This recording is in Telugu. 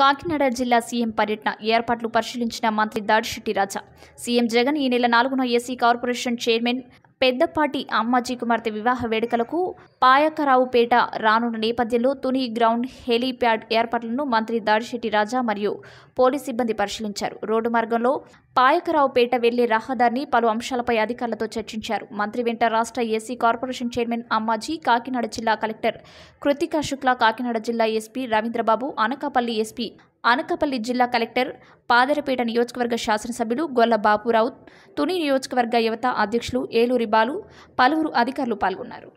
కాకినాడ జిల్లా సీఎం పర్యటన ఏర్పాట్లు పరిశీలించిన మంత్రి దాడిశెట్టి రాజా సీఎం జగన్ ఈ నెల నాలుగున AC corporation chairman Peddapati Ammaji కుమార్తె వివాహ వేడుకలకు పాయకరావుపేట రానున్న నేపథ్యంలో తుని గ్రౌండ్ హెలీప్యాడ్ ఏర్పాట్లను మంత్రి దాడిశెట్టి రాజా మరియు పోలీస్ సిబ్బంది పరిశీలించారు రోడ్డు మార్గంలో పాయకరావుపేట వెళ్లే రహదారిని పలు అంశాలపై అధికారులతో చర్చించారు మంత్రి వెంట రాష్ట్ర AC corporation chairman Ammaji Kakinada జిల్లా కలెక్టర్ కృతికా శుక్లా కాకినాడ జిల్లా ఎస్పీ రవీంద్రబాబు అనకాపల్లి ఎస్పీ అనకాపల్లి జిల్లా కలెక్టర్ పాదరపేట నియోజకవర్గ శాసనసభ్యులు గొల్ల బాపురావు తుని నియోజకవర్గ యువత అధ్యక్షులు ఏలూరి బాలు పలువురు అధికారులు పాల్గొన్నారు